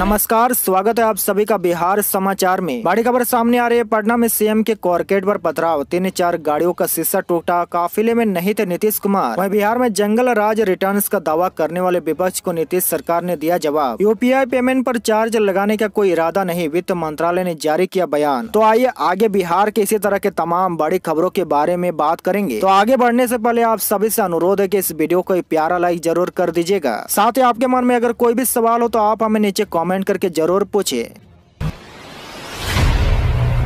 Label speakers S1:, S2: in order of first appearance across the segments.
S1: नमस्कार स्वागत है आप सभी का बिहार समाचार में बड़ी खबर सामने आ रही है पटना में सीएम के कॉर्केट पर पथराव तीन चार गाड़ियों का शीशा टूटा काफिले में नहीं थे नीतीश कुमार वही बिहार में जंगल राज रिटर्न्स का दावा करने वाले विपक्ष को नीतीश सरकार ने दिया जवाब यूपीआई पेमेंट पर चार्ज लगाने का कोई इरादा नहीं वित्त मंत्रालय ने जारी किया बयान तो आइए आगे बिहार के इसी तरह के तमाम बड़ी खबरों के बारे में बात करेंगे तो आगे बढ़ने ऐसी पहले आप सभी ऐसी अनुरोध है की इस वीडियो को प्यारा लाइक जरूर कर दीजिएगा साथ ही आपके मन में अगर कोई भी सवाल हो तो आप हमें नीचे कॉमेंट कमेंट करके जरूर पूछे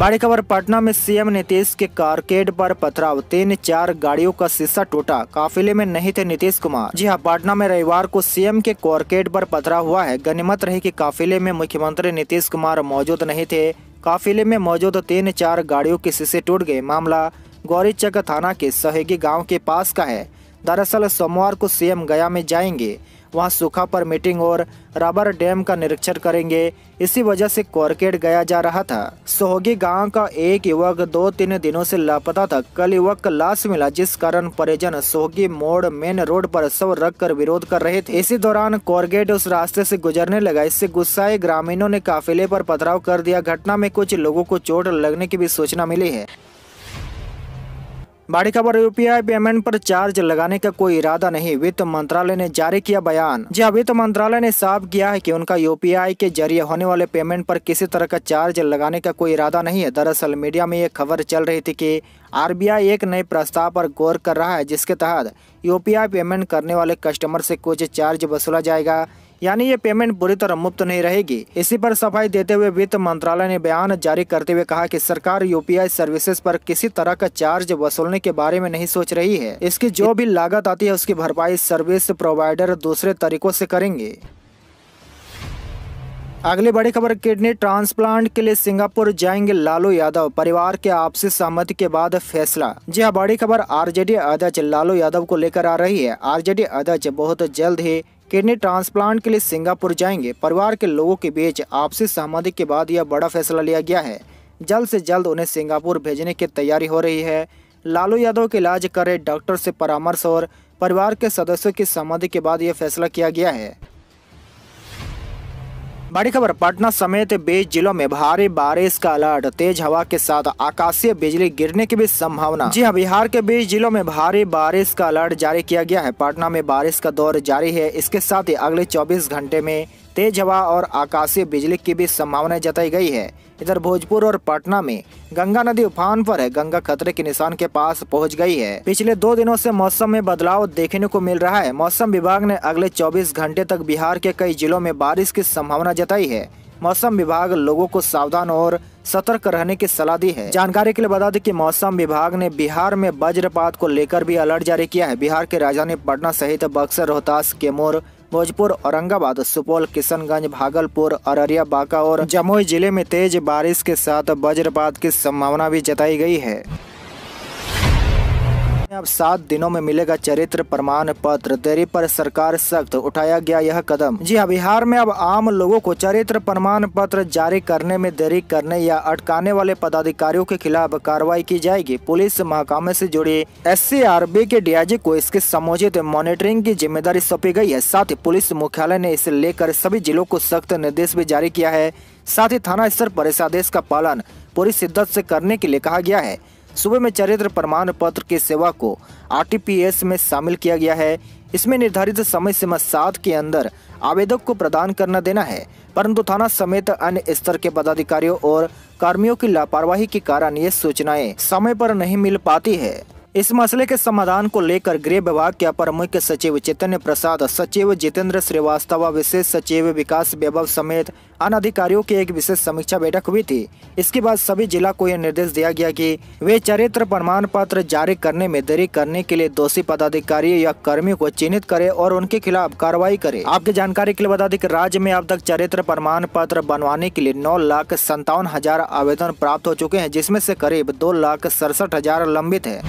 S1: बड़ी खबर पटना में सीएम नीतीश के कारकेड पर पथराव तीन चार गाड़ियों का शीशा टूटा काफिले में नहीं थे नीतीश कुमार जी हाँ पटना में रविवार को सीएम के कारकेड पर पथराव हुआ है गनीमत रही कि काफिले में मुख्यमंत्री नीतीश कुमार मौजूद नहीं थे काफिले में मौजूद तीन चार गाड़ियों के शीशे टूट गए मामला गौरीचक थाना के सहेगी गाँव के पास का है दरअसल सोमवार को सीएम गया में जाएंगे वहां सूखा पर मीटिंग और रबर डैम का निरीक्षण करेंगे इसी वजह से कोरकेट गया जा रहा था सोहगी गांव का एक युवक दो तीन दिनों से लापता था कल युवक का लाश मिला जिस कारण परिजन सोहगी मोड़ मेन रोड पर रख कर विरोध कर रहे थे इसी दौरान कोरगेट उस रास्ते से गुजरने लगा इससे गुस्साए ग्रामीणों ने काफिले पर पथराव कर दिया घटना में कुछ लोगों को चोट लगने की भी सूचना मिली है बड़ी खबर यूपीआई पेमेंट पर चार्ज लगाने का कोई इरादा नहीं वित्त मंत्रालय ने जारी किया बयान जी वित्त मंत्रालय ने साफ किया है कि उनका यूपीआई के जरिए होने वाले पेमेंट पर किसी तरह का चार्ज लगाने का कोई इरादा नहीं है दरअसल मीडिया में ये खबर चल रही थी कि आरबीआई एक नए प्रस्ताव पर गौर कर रहा है जिसके तहत यूपीआई पेमेंट करने वाले कस्टमर से कुछ चार्ज वसूला जाएगा यानी ये पेमेंट बुरी तरह मुफ्त नहीं रहेगी इसी पर सफाई देते हुए वित्त मंत्रालय ने बयान जारी करते हुए कहा की सरकार यूपीआई सर्विसेज पर किसी तरह का चार्ज वसूलने के बारे में नहीं सोच रही है इसकी जो भी लागत आती है उसकी भरपाई सर्विस प्रोवाइडर दूसरे तरीकों से करेंगे अगली बड़ी खबर किडनी ट्रांसप्लांट के लिए सिंगापुर जाएंगे लालू यादव परिवार के आपसी सहमति के बाद फैसला जी हाँ बड़ी खबर आरजेडी अध्यक्ष लालू यादव को लेकर आ रही है आरजेडी अध्यक्ष बहुत जल्द ही किडनी ट्रांसप्लांट के लिए सिंगापुर जाएंगे परिवार के लोगों के बीच आपसी सहमति के बाद यह बड़ा फैसला लिया गया है जल्द से जल्द उन्हें सिंगापुर भेजने की तैयारी हो रही है लालू यादव के इलाज कर रहे डॉक्टर से परामर्श और परिवार के सदस्यों की सहमति के बाद यह फैसला किया गया है बड़ी खबर पटना समेत बीस जिलों में भारी बारिश का अलर्ट तेज हवा के साथ आकाशीय बिजली गिरने की भी संभावना जी हाँ बिहार के बीस जिलों में भारी बारिश का अलर्ट जारी किया गया है पटना में बारिश का दौर जारी है इसके साथ ही अगले 24 घंटे में तेज हवा और आकाशीय बिजली की भी संभावना जताई गई है इधर भोजपुर और पटना में गंगा नदी उफान पर है गंगा खतरे के निशान के पास पहुंच गई है पिछले दो दिनों से मौसम में बदलाव देखने को मिल रहा है मौसम विभाग ने अगले 24 घंटे तक बिहार के कई जिलों में बारिश की संभावना जताई है मौसम विभाग लोगों को सावधान और सतर्क रहने की सलाह दी है जानकारी के लिए बता दें कि मौसम विभाग ने बिहार में वज्रपात को लेकर भी अलर्ट जारी किया है बिहार के राजधानी पटना सहित बक्सर रोहतास केमोर भोजपुर औरंगाबाद सुपौल किशनगंज भागलपुर अररिया बांका और जमुई जिले में तेज बारिश के साथ वज्रपात की संभावना भी जताई गई है अब सात दिनों में मिलेगा चरित्र प्रमाण पत्र देरी पर सरकार सख्त उठाया गया यह कदम जी हाँ बिहार में अब आम लोगों को चरित्र प्रमाण पत्र जारी करने में देरी करने या अटकाने वाले पदाधिकारियों के खिलाफ कार्रवाई की जाएगी पुलिस महकामे से जुड़ी एस के डीआईजी को इसके समुचित मॉनिटरिंग की जिम्मेदारी सौंपी गयी है साथ ही पुलिस मुख्यालय ने इसे लेकर सभी जिलों को सख्त निर्देश भी जारी किया है साथ ही थाना स्तर पर इस आदेश का पालन पूरी शिद्दत से करने के लिए कहा गया है सुबह में चरित्र प्रमाण पत्र की सेवा को आरटीपीएस में शामिल किया गया है इसमें निर्धारित समय सीमा सात के अंदर आवेदक को प्रदान करना देना है परंतु थाना समेत अन्य स्तर के पदाधिकारियों और कर्मियों की लापरवाही के कारण ये सूचनाएं समय पर नहीं मिल पाती है इस मसले के समाधान को लेकर गृह विभाग के अपर मुख्य सचिव चैतन्य प्रसाद सचिव जितेंद्र श्रीवास्तव विशेष सचिव विकास वैभव समेत अन्य अधिकारियों की एक विशेष समीक्षा बैठक हुई थी इसके बाद सभी जिला को यह निर्देश दिया गया कि वे चरित्र प्रमाण पत्र जारी करने में देरी करने के लिए दोषी पदाधिकारी या कर्मी को चिन्हित करे और उनके खिलाफ कार्रवाई करे आपकी जानकारी के लिए बता दें राज्य में अब तक चरित्र प्रमाण पत्र बनवाने के लिए नौ लाख संतावन हजार आवेदन प्राप्त हो चुके हैं जिसमे ऐसी करीब दो लाख सड़सठ हजार लंबित है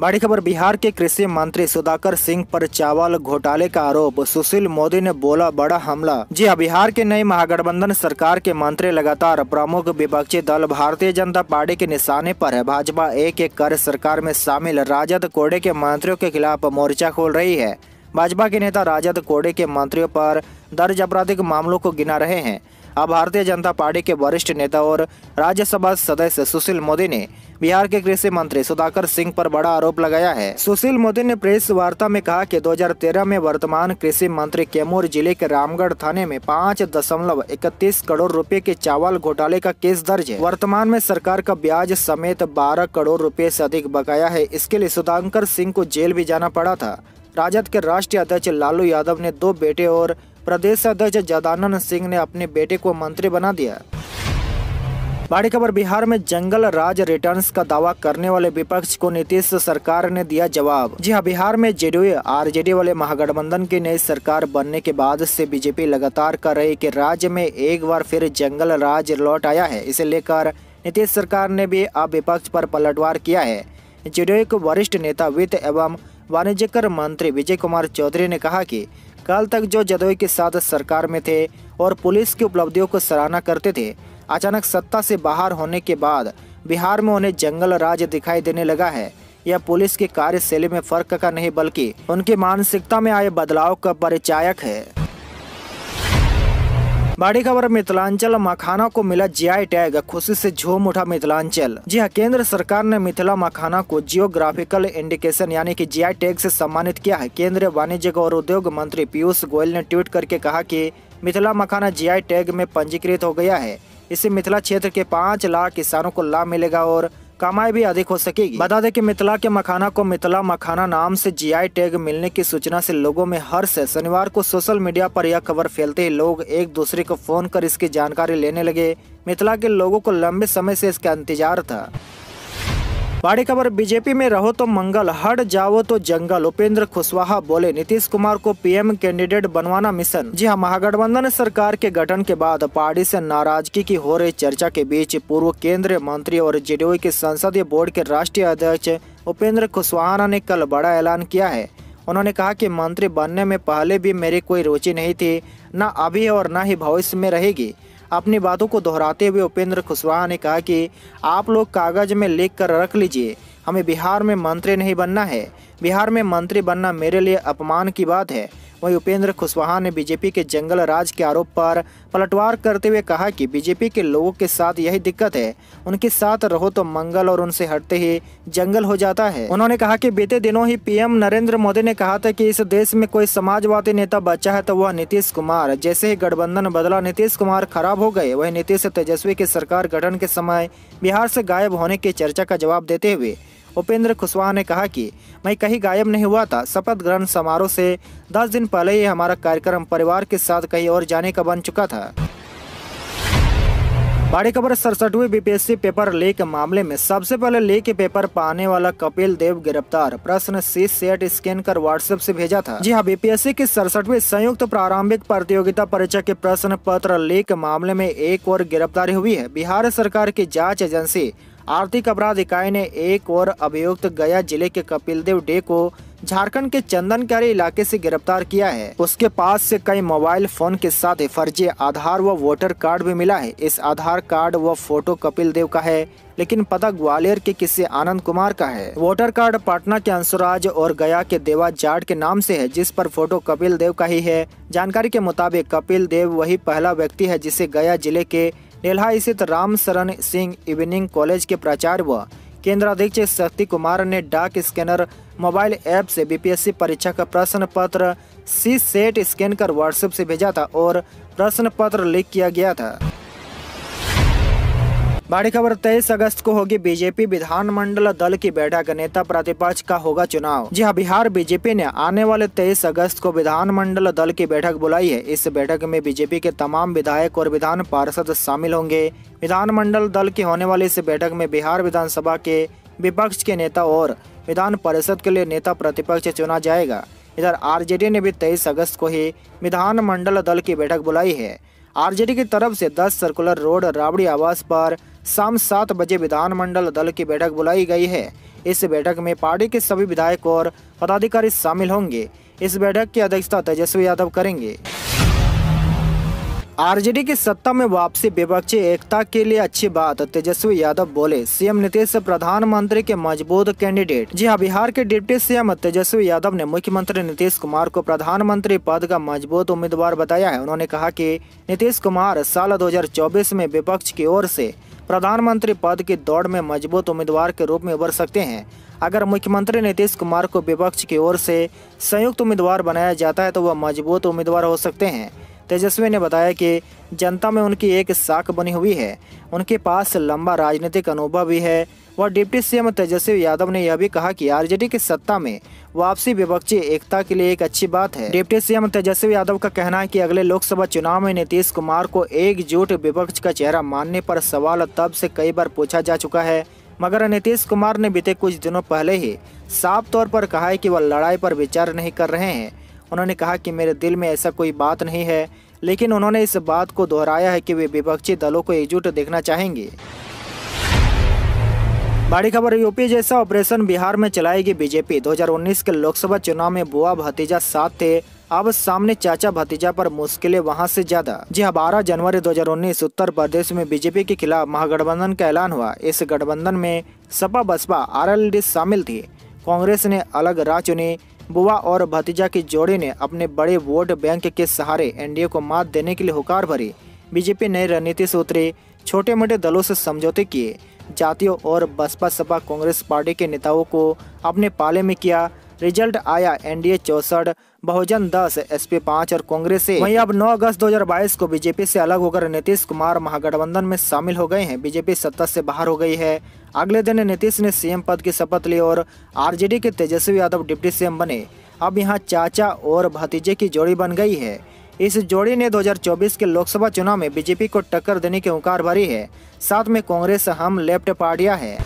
S1: बड़ी खबर बिहार के कृषि मंत्री सुधाकर सिंह पर चावल घोटाले का आरोप सुशील मोदी ने बोला बड़ा हमला जी हाँ बिहार के नए महागठबंधन सरकार के मंत्री लगातार प्रमुख विपक्षी दल भारतीय जनता पार्टी के निशाने पर है भाजपा एक एक कर सरकार में शामिल राजद कोडे के मंत्रियों के खिलाफ मोर्चा खोल रही है भाजपा के नेता राजद कोडे के मंत्रियों पर दर्ज आपराधिक मामलों को गिना रहे हैं अब भारतीय जनता पार्टी के वरिष्ठ नेता और राज्यसभा सदस्य सुशील मोदी ने बिहार के कृषि मंत्री सुधाकर सिंह पर बड़ा आरोप लगाया है सुशील मोदी ने प्रेस वार्ता में कहा कि 2013 में वर्तमान कृषि मंत्री कैमूर जिले के रामगढ़ थाने में पाँच दशमलव इकतीस करोड़ रुपए के चावल घोटाले का केस दर्ज है वर्तमान में सरकार का ब्याज समेत बारह करोड़ रूपए ऐसी अधिक बकाया है इसके लिए सुधाकर सिंह को जेल भी जाना पड़ा था राजद के राष्ट्रीय अध्यक्ष लालू यादव ने दो बेटे और प्रदेश अध्यक्ष जदानंद सिंह ने अपने बेटे को मंत्री बना दिया बड़ी खबर बिहार में जंगल राज रिटर्न्स का दावा करने वाले विपक्ष को नीतीश सरकार ने दिया जवाब जी हां बिहार में जेडीयू आरजेडी वाले महागठबंधन की नई सरकार बनने के बाद से बीजेपी लगातार कर रही कि राज्य में एक बार फिर जंगल राज लौट आया है इसे लेकर नीतीश सरकार ने भी अब विपक्ष पर पलटवार किया है जेडीयू के वरिष्ठ नेता वित्त एवं वाणिज्य मंत्री विजय कुमार चौधरी ने कहा की कल तक जो जदयू के साथ सरकार में थे और पुलिस की उपलब्धियों को सराहना करते थे अचानक सत्ता से बाहर होने के बाद बिहार में उन्हें जंगल राज दिखाई देने लगा है यह पुलिस की कार्यशैली में फर्क का नहीं बल्कि उनकी मानसिकता में आए बदलाव का परिचायक है बड़ी खबर मिथिलांचल मखाना को मिला जीआई टैग खुशी से झूम उठा मिथिलांचल जी हाँ केंद्र सरकार ने मिथिला मखाना को जियोग्राफिकल इंडिकेशन यानी कि जीआई टैग से सम्मानित किया है केंद्रीय वाणिज्य और उद्योग मंत्री पीयूष गोयल ने ट्वीट करके कहा कि मिथिला मखाना जीआई टैग में पंजीकृत हो गया है इससे मिथिला क्षेत्र के पाँच लाख किसानों को लाभ मिलेगा और कमाई भी अधिक हो सकेगी बता दें कि मिथिला के मखाना को मिथिला मखाना नाम से जीआई टैग मिलने की सूचना से लोगों में हर्ष है शनिवार को सोशल मीडिया पर यह खबर फैलते ही लोग एक दूसरे को फोन कर इसकी जानकारी लेने लगे मिथिला के लोगों को लंबे समय से इसका इंतजार था बड़ी खबर बीजेपी में रहो तो मंगल हट जाओ तो जंगल उपेंद्र कुशवाहा बोले नीतीश कुमार को पीएम कैंडिडेट बनवाना मिशन जी हाँ महागठबंधन सरकार के गठन के बाद पार्टी से नाराजगी की हो रही चर्चा के बीच पूर्व केंद्रीय मंत्री और जेडीयू के संसदीय बोर्ड के राष्ट्रीय अध्यक्ष उपेंद्र कुशवाहा ने कल बड़ा ऐलान किया है उन्होंने कहा कि मंत्री बनने में पहले भी मेरी कोई रुचि नहीं थी न अभी और न ही भविष्य में रहेगी अपनी बातों को दोहराते हुए उपेंद्र कुशवाहा ने कहा कि आप लोग कागज में लिख कर रख लीजिए हमें बिहार में मंत्री नहीं बनना है बिहार में मंत्री बनना मेरे लिए अपमान की बात है वहीं उपेंद्र कुशवाहा ने बीजेपी के जंगल राज के आरोप पर पलटवार करते हुए कहा कि बीजेपी के लोगों के साथ यही दिक्कत है उनके साथ रहो तो मंगल और उनसे हटते ही जंगल हो जाता है उन्होंने कहा कि बीते दिनों ही पीएम नरेंद्र मोदी ने कहा था कि इस देश में कोई समाजवादी नेता बचा है तो वह नीतीश कुमार जैसे ही गठबंधन बदला नीतीश कुमार खराब हो गए वही नीतीश तेजस्वी की सरकार गठन के समय बिहार से गायब होने की चर्चा का जवाब देते हुए उपेंद्र कुशवाहा ने कहा कि मैं कहीं गायब नहीं हुआ था शपथ ग्रहण समारोह से दस दिन पहले ही हमारा कार्यक्रम परिवार के साथ कहीं और जाने का बन चुका था बड़ी खबर सड़सठवें बीपीएससी पेपर लीक मामले में सबसे पहले लीक पेपर पाने वाला कपिल देव गिरफ्तार प्रश्न सी सेट स्कैन कर व्हाट्सएप से भेजा था जी हाँ बीपीएससी की सड़सठवीं संयुक्त प्रारंभिक प्रतियोगिता परीक्षा के प्रश्न पत्र लीक मामले में एक और गिरफ्तारी हुई है बिहार सरकार की जांच एजेंसी आर्थिक अपराध इकाई ने एक और अभियुक्त गया जिले के कपिलदेव डे को झारखंड के चंदनकारी इलाके से गिरफ्तार किया है उसके पास से कई मोबाइल फोन के साथ फर्जी आधार व वोटर कार्ड भी मिला है इस आधार कार्ड व फोटो कपिल देव का है लेकिन पता ग्वालियर के किसी आनंद कुमार का है वोटर कार्ड पटना के अंशुराज और गया के देवा जाट के नाम से है जिस पर फोटो कपिल देव का ही है जानकारी के मुताबिक कपिल देव वही पहला व्यक्ति है जिसे गया जिले के डेल्हा स्थित राम शरण सिंह इवनिंग कॉलेज के प्राचार्य व केंद्राध्यक्ष शक्ति कुमार ने डाक स्कैनर मोबाइल ऐप से बीपीएससी परीक्षा का प्रश्न पत्र सी सेट स्कैन कर व्हाट्सएप से भेजा था और प्रश्न पत्र लीक किया गया था बड़ी खबर तेईस अगस्त को होगी बीजेपी विधानमंडल दल की बैठक नेता प्रतिपक्ष का होगा चुनाव जी हाँ बिहार बीजेपी ने आने वाले तेईस अगस्त को विधानमंडल दल की बैठक बुलाई है इस बैठक में बीजेपी के तमाम विधायक और विधान पार्षद शामिल होंगे विधानमंडल दल की होने वाली इस बैठक में बिहार विधानसभा के विपक्ष के नेता और विधान परिषद के लिए नेता प्रतिपक्ष चुना जाएगा इधर आरजेडी ने भी 23 अगस्त को ही विधानमंडल दल की बैठक बुलाई है आरजेडी की तरफ से 10 सर्कुलर रोड राबड़ी आवास पर शाम सात बजे विधानमंडल दल की बैठक बुलाई गई है इस बैठक में पार्टी के सभी विधायक और पदाधिकारी शामिल होंगे इस बैठक की अध्यक्षता तेजस्वी यादव करेंगे आरजेडी की सत्ता में वापसी विपक्षी एकता के लिए अच्छी बात तेजस्वी यादव बोले सीएम नीतीश प्रधानमंत्री के मजबूत कैंडिडेट जी हाँ बिहार के डिप्टी सीएम तेजस्वी यादव ने मुख्यमंत्री नीतीश कुमार को प्रधानमंत्री पद का मजबूत उम्मीदवार बताया है उन्होंने कहा कि नीतीश कुमार साल 2024 में विपक्ष की ओर से प्रधानमंत्री पद की दौड़ में मजबूत उम्मीदवार के रूप में उभर सकते हैं अगर मुख्यमंत्री नीतीश कुमार को विपक्ष की ओर से संयुक्त उम्मीदवार बनाया जाता है तो वह मजबूत उम्मीदवार हो सकते हैं तेजस्वी ने बताया कि जनता में उनकी एक साख बनी हुई है उनके पास लंबा राजनीतिक अनुभव भी है व डिप्टी सीएम तेजस्वी यादव ने यह भी कहा कि आरजेडी की सत्ता में वापसी विपक्षी एकता के लिए एक अच्छी बात है डिप्टी सीएम तेजस्वी यादव का कहना है कि अगले लोकसभा चुनाव में नीतीश कुमार को एकजुट विपक्ष का चेहरा मानने पर सवाल तब से कई बार पूछा जा चुका है मगर नीतीश कुमार ने बीते कुछ दिनों पहले ही साफ तौर पर कहा है कि वह लड़ाई पर विचार नहीं कर रहे हैं उन्होंने कहा कि मेरे दिल में ऐसा कोई बात नहीं है लेकिन उन्होंने इस बात को दोहराया है कि वे विपक्षी दलों को एकजुट देखना चाहेंगे बड़ी खबर यूपी जैसा ऑपरेशन बिहार में चलाएगी बीजेपी 2019 के लोकसभा चुनाव में बुआ भतीजा साथ थे अब सामने चाचा भतीजा पर मुश्किलें वहां से ज्यादा जी हाँ बारह जनवरी 2019 उत्तर प्रदेश में बीजेपी के खिलाफ महागठबंधन का ऐलान हुआ इस गठबंधन में सपा बसपा आरएलडी शामिल थी कांग्रेस ने अलग राह चुनी बुआ और भतीजा की जोड़ी ने अपने बड़े वोट बैंक के सहारे एनडीए को मात देने के लिए हुकार भरी बीजेपी नई रणनीति से उतरी छोटे मोटे दलों से समझौते किए जातियों और बसपा सपा कांग्रेस पार्टी के नेताओं को अपने पाले में किया रिजल्ट आया एनडीए चौसठ बहुजन दस एसपी पाँच और कांग्रेस से वहीं अब 9 अगस्त 2022 को बीजेपी से अलग होकर नीतीश कुमार महागठबंधन में शामिल हो गए हैं बीजेपी सत्ता से बाहर हो गई है अगले दिन नीतीश ने सीएम पद की शपथ ली और आरजेडी के तेजस्वी यादव डिप्टी सीएम बने अब यहाँ चाचा और भतीजे की जोड़ी बन गई है इस जोड़ी ने 2024 के लोकसभा चुनाव में बीजेपी को टक्कर देने की उंकार भरी है साथ में कांग्रेस हम लेफ्ट पार्टियां है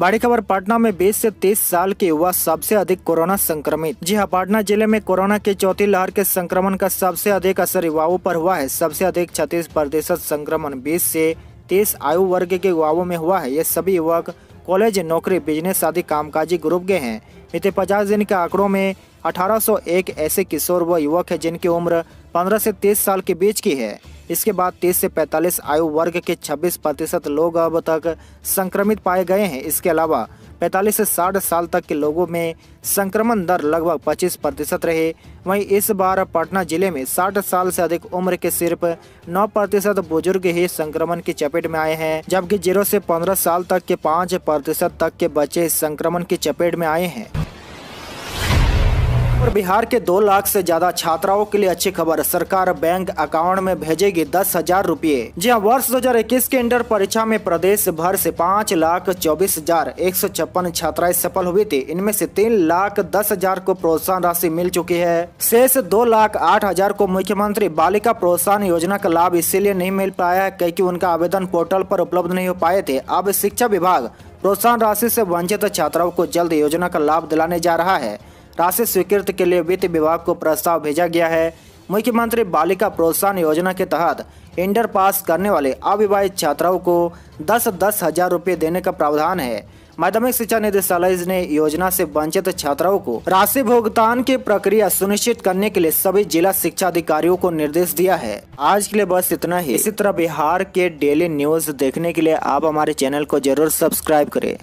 S1: बड़ी खबर पटना में 20 से 30 साल के युवा सबसे अधिक कोरोना संक्रमित जी हाँ पटना जिले में कोरोना के चौथी लहर के संक्रमण का सबसे अधिक असर युवाओं पर हुआ है सबसे अधिक छत्तीस प्रतिशत संक्रमण 20 से 30 आयु वर्ग के युवाओं में हुआ है ये सभी युवक कॉलेज नौकरी बिजनेस आदि कामकाजी ग्रुप के हैं बीते पचास दिन के आंकड़ों में 1801 ऐसे किशोर व युवक हैं जिनकी उम्र 15 से 30 साल के बीच की है इसके बाद 30 से 45 आयु वर्ग के 26 प्रतिशत लोग अब तक संक्रमित पाए गए हैं इसके अलावा 45 से 60 साल तक के लोगों में संक्रमण दर लगभग 25 प्रतिशत रहे वहीं इस बार पटना जिले में 60 साल से अधिक उम्र के सिर्फ 9 प्रतिशत बुजुर्ग ही संक्रमण की चपेट में आए हैं जबकि जीरो से 15 साल तक के 5 प्रतिशत तक के बच्चे संक्रमण की चपेट में आए हैं और बिहार के दो लाख से ज्यादा छात्राओं के लिए अच्छी खबर सरकार बैंक अकाउंट में भेजेगी दस हजार रूपए जी हाँ वर्ष इक्कीस के इंटर परीक्षा में प्रदेश भर से पाँच लाख चौबीस हजार एक सौ छप्पन छात्राएं सफल हुई थी इनमें से तीन लाख दस हजार को प्रोत्साहन राशि मिल चुकी है शेष दो लाख आठ हजार को मुख्यमंत्री बालिका प्रोत्साहन योजना का लाभ इसीलिए नहीं मिल पाया है क्योंकि उनका आवेदन पोर्टल पर उपलब्ध नहीं हो पाए थे अब शिक्षा विभाग प्रोत्साहन राशि से वंचित छात्राओं को जल्द योजना का लाभ दिलाने जा रहा है राशि स्वीकृत के लिए वित्त विभाग को प्रस्ताव भेजा गया है मुख्यमंत्री बालिका प्रोत्साहन योजना के तहत इंटर पास करने वाले अविवाहित छात्राओं को दस दस हजार रुपये देने का प्रावधान है माध्यमिक शिक्षा निदेशालय ने योजना से वंचित छात्राओं को राशि भुगतान की प्रक्रिया सुनिश्चित करने के लिए सभी जिला शिक्षा अधिकारियों को निर्देश दिया है आज के लिए बस इतना ही इसी तरह बिहार के डेली न्यूज देखने के लिए आप हमारे चैनल को जरूर सब्सक्राइब करें